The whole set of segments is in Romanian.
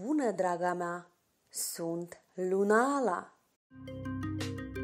Bună, draga mea! Sunt Lunala!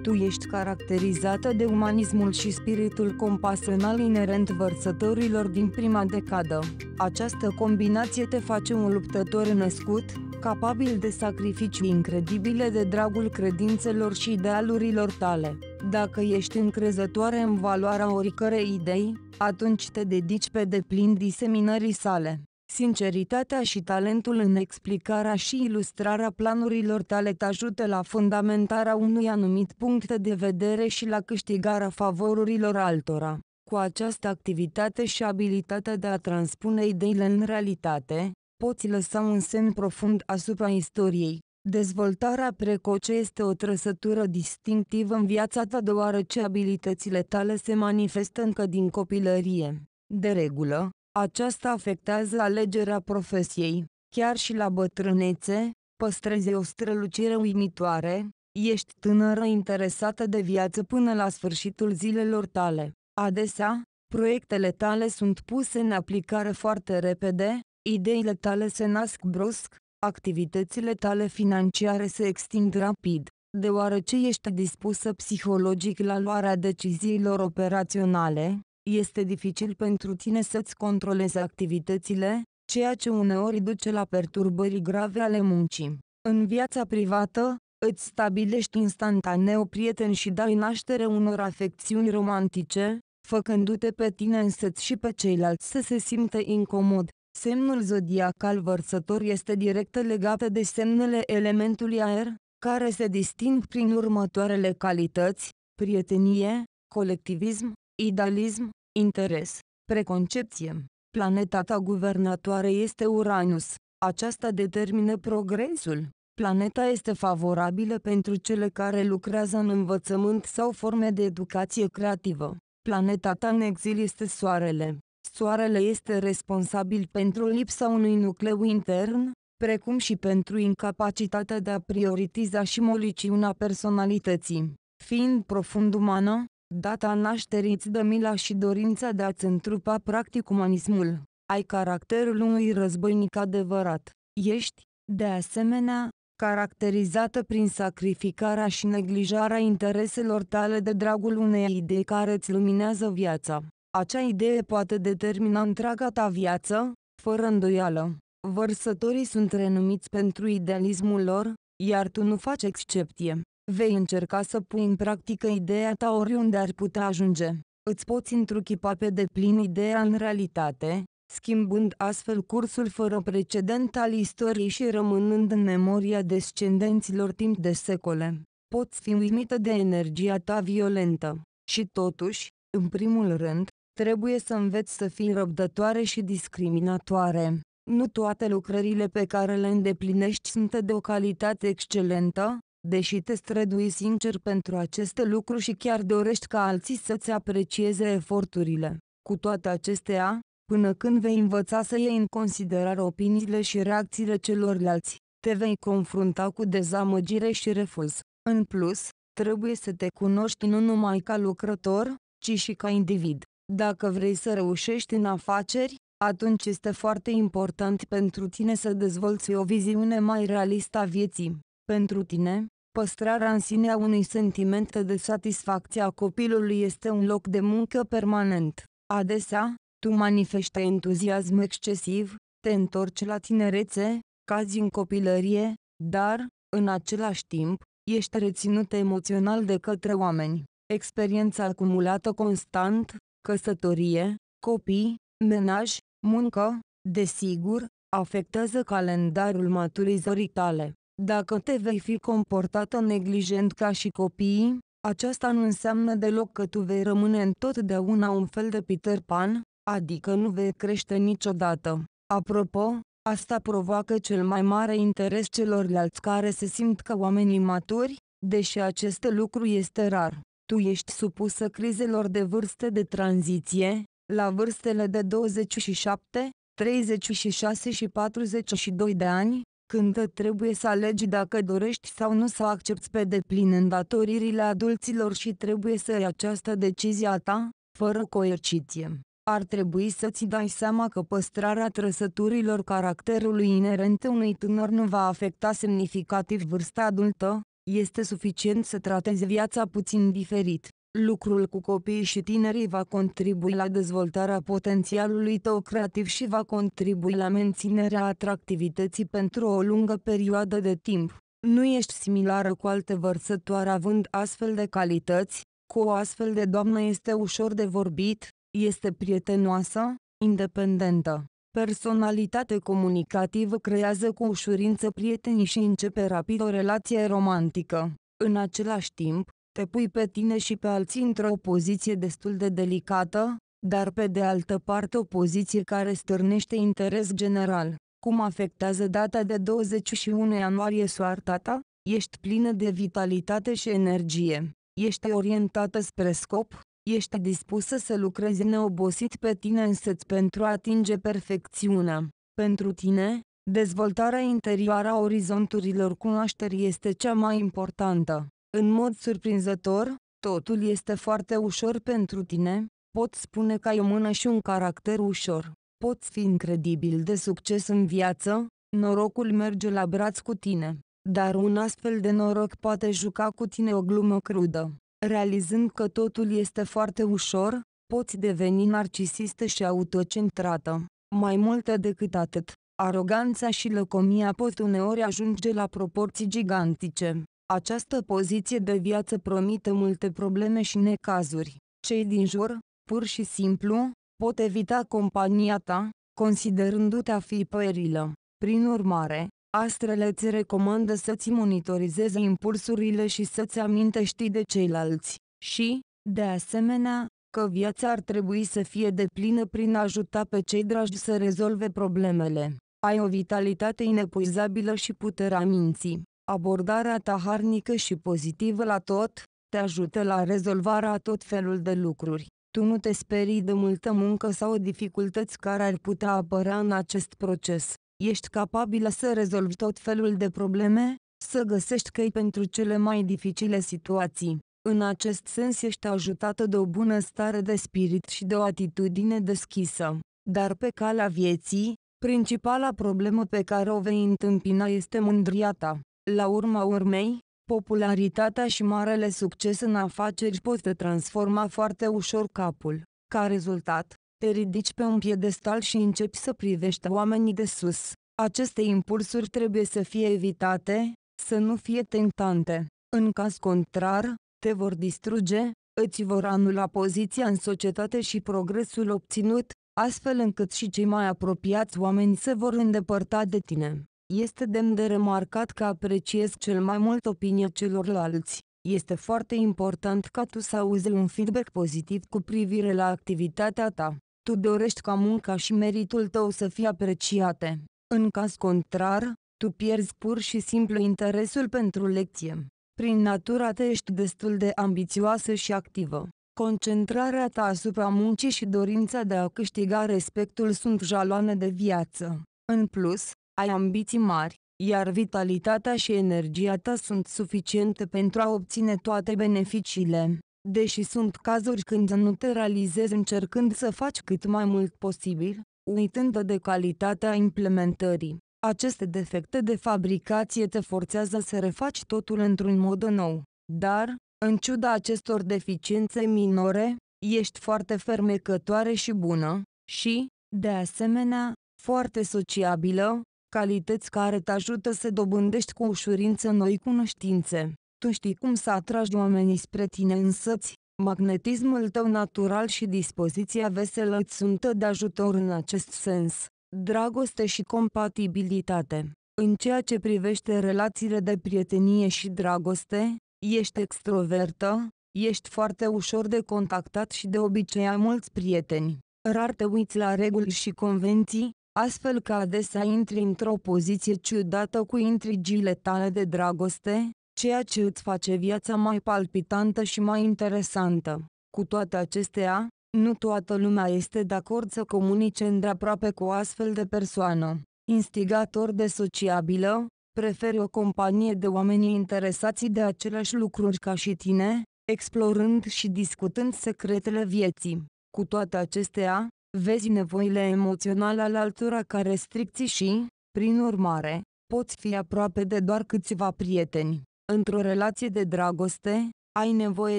Tu ești caracterizată de umanismul și spiritul compasional inerent vărsătorilor din prima decadă. Această combinație te face un luptător născut, capabil de sacrificii incredibile de dragul credințelor și idealurilor tale. Dacă ești încrezătoare în valoarea oricărei idei, atunci te dedici pe deplin diseminării sale. Sinceritatea și talentul în explicarea și ilustrarea planurilor tale te ajută la fundamentarea unui anumit punct de vedere și la câștigarea favorurilor altora. Cu această activitate și abilitatea de a transpune ideile în realitate, poți lăsa un semn profund asupra istoriei. Dezvoltarea precoce este o trăsătură distinctivă în viața ta deoarece abilitățile tale se manifestă încă din copilărie. De regulă, aceasta afectează alegerea profesiei. Chiar și la bătrânețe, păstrezi o strălucire uimitoare, ești tânără interesată de viață până la sfârșitul zilelor tale. Adesea, proiectele tale sunt puse în aplicare foarte repede, ideile tale se nasc brusc, activitățile tale financiare se extind rapid, deoarece ești dispusă psihologic la luarea deciziilor operaționale, este dificil pentru tine să-ți controlezi activitățile, ceea ce uneori duce la perturbări grave ale muncii. În viața privată, îți stabilești instantaneu prieteni și dai naștere unor afecțiuni romantice, făcându-te pe tine însăți și pe ceilalți să se simtă incomod. Semnul zodiacal vărsător este direct legat de semnele elementului aer, care se disting prin următoarele calități, prietenie, colectivism, idealism, Interes, preconcepție. Planeta ta guvernatoare este Uranus. Aceasta determină progresul. Planeta este favorabilă pentru cele care lucrează în învățământ sau forme de educație creativă. Planeta ta în exil este Soarele. Soarele este responsabil pentru lipsa unui nucleu intern, precum și pentru incapacitatea de a prioritiza și moliciunea personalității. Fiind profund umană, Data nașterii îți dă mila și dorința de a-ți întrupa practic umanismul. Ai caracterul unui războinic adevărat. Ești, de asemenea, caracterizată prin sacrificarea și neglijarea intereselor tale de dragul unei idei care îți luminează viața. Acea idee poate determina întreaga ta viață, fără îndoială. Vărsătorii sunt renumiți pentru idealismul lor, iar tu nu faci excepție. Vei încerca să pui în practică ideea ta oriunde ar putea ajunge. Îți poți întruchipa pe deplin ideea în realitate, schimbând astfel cursul fără precedent al istoriei și rămânând în memoria descendenților timp de secole. Poți fi uimită de energia ta violentă. Și totuși, în primul rând, trebuie să înveți să fii răbdătoare și discriminatoare. Nu toate lucrările pe care le îndeplinești sunt de o calitate excelentă, Deși te strădui sincer pentru aceste lucruri și chiar dorești ca alții să-ți aprecieze eforturile, cu toate acestea, până când vei învăța să iei în considerare opiniile și reacțiile celorlalți, te vei confrunta cu dezamăgire și refuz. În plus, trebuie să te cunoști nu numai ca lucrător, ci și ca individ. Dacă vrei să reușești în afaceri, atunci este foarte important pentru tine să dezvolți o viziune mai realistă a vieții. Pentru tine, păstrarea în sine a unui sentiment de satisfacție a copilului este un loc de muncă permanent. Adesea, tu manifeste entuziasm excesiv, te întorci la tinerețe, cazi în copilărie, dar, în același timp, ești reținut emoțional de către oameni. Experiența acumulată constant, căsătorie, copii, menaj, muncă, desigur, afectează calendarul maturizării tale. Dacă te vei fi comportată neglijent ca și copiii, aceasta nu înseamnă deloc că tu vei rămâne întotdeauna un fel de Peter Pan, adică nu vei crește niciodată. Apropo, asta provoacă cel mai mare interes celorlalți care se simt ca oamenii maturi, deși acest lucru este rar. Tu ești supusă crizelor de vârste de tranziție, la vârstele de 27, 36 și 42 de ani, când trebuie să alegi dacă dorești sau nu să accepti pe deplin îndatoririle adulților și trebuie să iei această decizie a ta, fără coerciție. Ar trebui să-ți dai seama că păstrarea trăsăturilor caracterului inerent unui tânăr nu va afecta semnificativ vârsta adultă, este suficient să tratezi viața puțin diferit. Lucrul cu copiii și tinerii va contribui la dezvoltarea potențialului tău creativ și va contribui la menținerea atractivității pentru o lungă perioadă de timp. Nu ești similară cu alte vărsătoare având astfel de calități, cu o astfel de doamnă este ușor de vorbit, este prietenoasă, independentă. Personalitate comunicativă creează cu ușurință prietenii și începe rapid o relație romantică. În același timp, te pui pe tine și pe alții într-o poziție destul de delicată, dar pe de altă parte o poziție care stârnește interes general. Cum afectează data de 21 ianuarie soarta ta? Ești plină de vitalitate și energie. Ești orientată spre scop, ești dispusă să lucrezi neobosit pe tine însăți pentru a atinge perfecțiunea. Pentru tine, dezvoltarea interioară a orizonturilor cunoașterii este cea mai importantă. În mod surprinzător, totul este foarte ușor pentru tine, pot spune că ai o mână și un caracter ușor, poți fi incredibil de succes în viață, norocul merge la braț cu tine, dar un astfel de noroc poate juca cu tine o glumă crudă. Realizând că totul este foarte ușor, poți deveni narcisistă și autocentrată. Mai multă decât atât, aroganța și lăcomia pot uneori ajunge la proporții gigantice. Această poziție de viață promite multe probleme și necazuri. Cei din jur, pur și simplu, pot evita compania ta, considerându-te a fi perilă. Prin urmare, astrele îți recomandă să-ți monitorizezi impulsurile și să-ți amintești de ceilalți. Și, de asemenea, că viața ar trebui să fie deplină prin a ajuta pe cei dragi să rezolve problemele. Ai o vitalitate inepuizabilă și puterea minții. Abordarea ta harnică și pozitivă la tot, te ajută la rezolvarea tot felul de lucruri. Tu nu te sperii de multă muncă sau dificultăți care ar putea apărea în acest proces. Ești capabilă să rezolvi tot felul de probleme, să găsești căi pentru cele mai dificile situații. În acest sens ești ajutată de o bună stare de spirit și de o atitudine deschisă. Dar pe calea vieții, principala problemă pe care o vei întâmpina este mândria ta. La urma urmei, popularitatea și marele succes în afaceri pot te transforma foarte ușor capul. Ca rezultat, te ridici pe un piedestal și începi să privești oamenii de sus. Aceste impulsuri trebuie să fie evitate, să nu fie tentante. În caz contrar, te vor distruge, îți vor anula poziția în societate și progresul obținut, astfel încât și cei mai apropiați oameni se vor îndepărta de tine. Este demn de remarcat că apreciez cel mai mult opinia celorlalți. Este foarte important ca tu să auzi un feedback pozitiv cu privire la activitatea ta. Tu dorești ca munca și meritul tău să fie apreciate. În caz contrar, tu pierzi pur și simplu interesul pentru lecție. Prin natura te ești destul de ambițioasă și activă. Concentrarea ta asupra muncii și dorința de a câștiga respectul sunt jaloane de viață. În plus, ai ambiții mari, iar vitalitatea și energia ta sunt suficiente pentru a obține toate beneficiile. Deși sunt cazuri când nu te realizezi încercând să faci cât mai mult posibil, uitând de calitatea implementării. Aceste defecte de fabricație te forțează să refaci totul într-un mod nou. Dar, în ciuda acestor deficiențe minore, ești foarte fermecătoare și bună, și, de asemenea, foarte sociabilă, calități care te ajută să dobândești cu ușurință noi cunoștințe. Tu știi cum să atragi oamenii spre tine însăți, magnetismul tău natural și dispoziția veselă îți sunt de ajutor în acest sens. Dragoste și compatibilitate În ceea ce privește relațiile de prietenie și dragoste, ești extrovertă, ești foarte ușor de contactat și de obicei ai mulți prieteni. Rar te uiți la reguli și convenții, astfel că adesea intri într-o poziție ciudată cu intrigile tale de dragoste, ceea ce îți face viața mai palpitantă și mai interesantă. Cu toate acestea, nu toată lumea este de acord să comunice îndeaproape cu o astfel de persoană. Instigator de sociabilă, preferi o companie de oameni interesați de aceleași lucruri ca și tine, explorând și discutând secretele vieții. Cu toate acestea, vezi nevoile emoționale al altora ca restricții și, prin urmare, poți fi aproape de doar câțiva prieteni. Într-o relație de dragoste, ai nevoie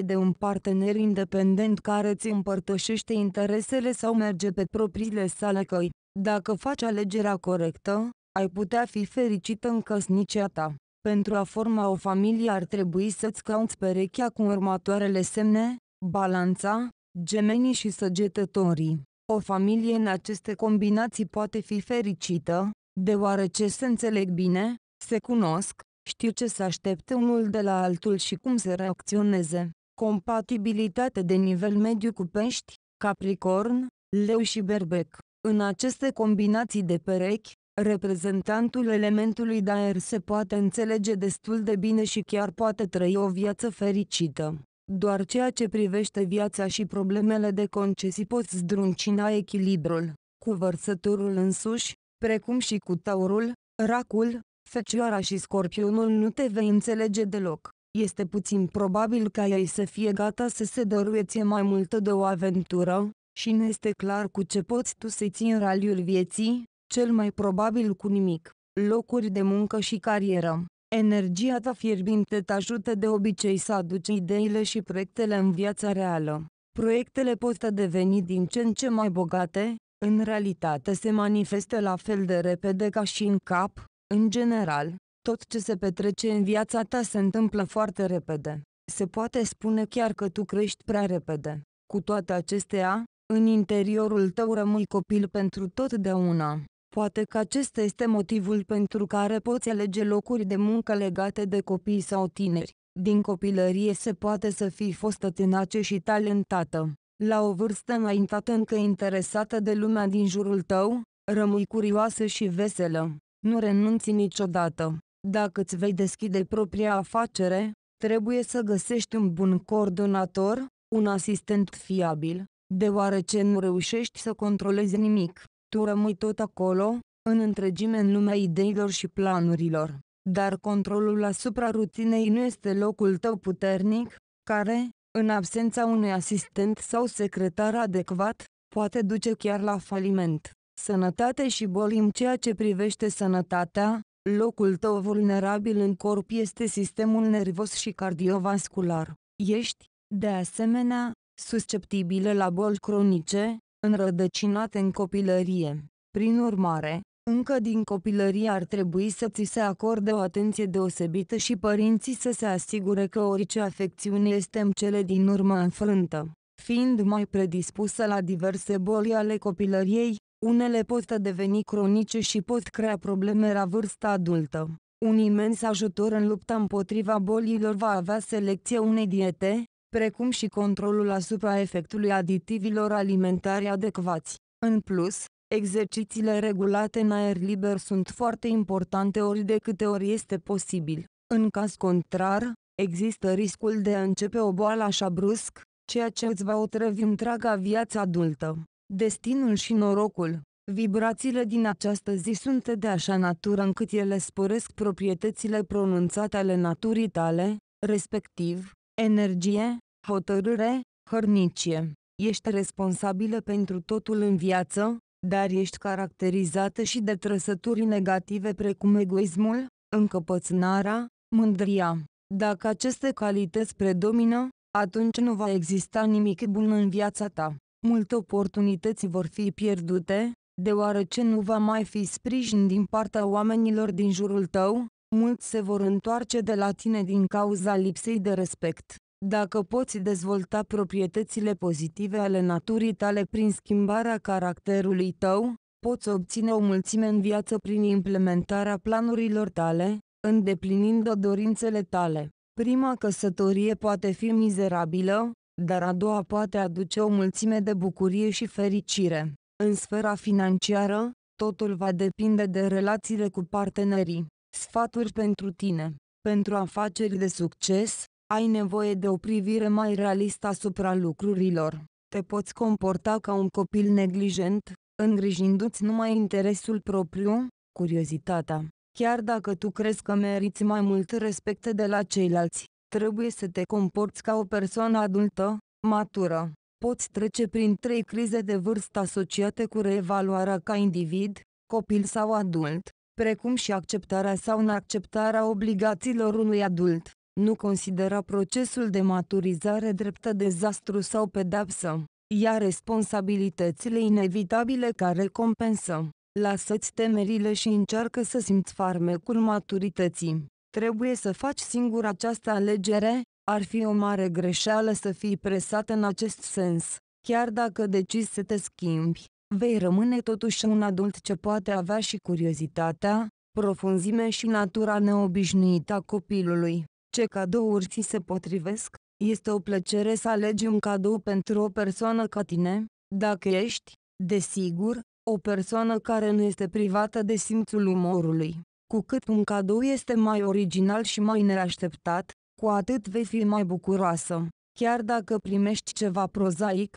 de un partener independent care îți împărtășește interesele sau merge pe propriile sale căi. Dacă faci alegerea corectă, ai putea fi fericită în căsnicia ta. Pentru a forma o familie ar trebui să-ți cauți perechea cu următoarele semne, balanța, gemenii și săgetătorii. O familie în aceste combinații poate fi fericită, deoarece se înțeleg bine, se cunosc, știu ce să aștepte unul de la altul și cum să reacționeze. Compatibilitate de nivel mediu cu pești, capricorn, leu și berbec. În aceste combinații de perechi, reprezentantul elementului de aer se poate înțelege destul de bine și chiar poate trăi o viață fericită. Doar ceea ce privește viața și problemele de concesii poți zdruncina echilibrul, cu vărsătorul însuși, precum și cu taurul, racul, fecioara și scorpionul nu te vei înțelege deloc. Este puțin probabil ca ei să fie gata să se dăruieție mai multă de o aventură, și nu este clar cu ce poți tu să ții în raliul vieții, cel mai probabil cu nimic, locuri de muncă și carieră. Energia ta fierbinte te ajută de obicei să aduci ideile și proiectele în viața reală. Proiectele pot deveni din ce în ce mai bogate, în realitate se manifestă la fel de repede ca și în cap, în general, tot ce se petrece în viața ta se întâmplă foarte repede. Se poate spune chiar că tu crești prea repede. Cu toate acestea, în interiorul tău rămâi copil pentru totdeauna. Poate că acesta este motivul pentru care poți alege locuri de muncă legate de copii sau tineri. Din copilărie se poate să fii fost tânace și talentată. La o vârstă înaintată încă interesată de lumea din jurul tău, rămâi curioasă și veselă. Nu renunți niciodată. Dacă îți vei deschide propria afacere, trebuie să găsești un bun coordonator, un asistent fiabil, deoarece nu reușești să controlezi nimic. Tu rămâi tot acolo, în întregime în lumea ideilor și planurilor, dar controlul asupra rutinei nu este locul tău puternic, care, în absența unui asistent sau secretar adecvat, poate duce chiar la faliment. Sănătate și boli în ceea ce privește sănătatea, locul tău vulnerabil în corp este sistemul nervos și cardiovascular. Ești, de asemenea, susceptibilă la boli cronice, înrădăcinate în copilărie. Prin urmare, încă din copilărie ar trebui să ți se acorde o atenție deosebită și părinții să se asigure că orice afecțiune este în cele din urmă înfrântă. Fiind mai predispusă la diverse boli ale copilăriei, unele pot deveni cronice și pot crea probleme la vârsta adultă. Un imens ajutor în lupta împotriva bolilor va avea selecția unei diete, precum și controlul asupra efectului aditivilor alimentari adecvați. În plus, exercițiile regulate în aer liber sunt foarte importante ori de câte ori este posibil. În caz contrar, există riscul de a începe o boală așa brusc, ceea ce îți va otrăvi întreaga viață adultă. Destinul și norocul Vibrațiile din această zi sunt de așa natură încât ele sporesc proprietățile pronunțate ale naturii tale, respectiv, energie, hotărâre, hărnicie. Ești responsabilă pentru totul în viață, dar ești caracterizată și de trăsături negative precum egoismul, încăpățânarea, mândria. Dacă aceste calități predomină, atunci nu va exista nimic bun în viața ta. Multe oportunități vor fi pierdute, deoarece nu va mai fi sprijin din partea oamenilor din jurul tău, mulți se vor întoarce de la tine din cauza lipsei de respect. Dacă poți dezvolta proprietățile pozitive ale naturii tale prin schimbarea caracterului tău, poți obține o mulțime în viață prin implementarea planurilor tale, îndeplinind dorințele tale. Prima căsătorie poate fi mizerabilă, dar a doua poate aduce o mulțime de bucurie și fericire. În sfera financiară, totul va depinde de relațiile cu partenerii. Sfaturi pentru tine. Pentru afaceri de succes, ai nevoie de o privire mai realistă asupra lucrurilor. Te poți comporta ca un copil neglijent, îngrijindu-ți numai interesul propriu, curiozitatea. Chiar dacă tu crezi că meriți mai mult respect de la ceilalți, trebuie să te comporți ca o persoană adultă, matură. Poți trece prin trei crize de vârstă asociate cu reevaluarea ca individ, copil sau adult, precum și acceptarea sau neacceptarea obligațiilor unui adult, nu considera procesul de maturizare drept dezastru sau pedapsă, iar responsabilitățile inevitabile care compensă. Lasă-ți temerile și încearcă să simți farmecul maturității. Trebuie să faci singur această alegere, ar fi o mare greșeală să fii presat în acest sens, chiar dacă decizi să te schimbi vei rămâne totuși un adult ce poate avea și curiozitatea, profunzime și natura neobișnuită a copilului. Ce cadouri ți se potrivesc? Este o plăcere să alegi un cadou pentru o persoană ca tine, dacă ești, desigur, o persoană care nu este privată de simțul umorului. Cu cât un cadou este mai original și mai neașteptat, cu atât vei fi mai bucuroasă. Chiar dacă primești ceva prozaic,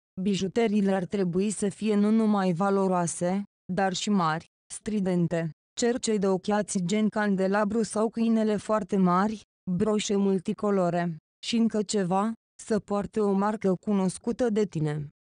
bijuteriile ar trebui să fie nu numai valoroase, dar și mari, stridente. Cercei de ochiați gen candelabru sau câinele foarte mari, broșe multicolore. Și încă ceva, să poarte o marcă cunoscută de tine.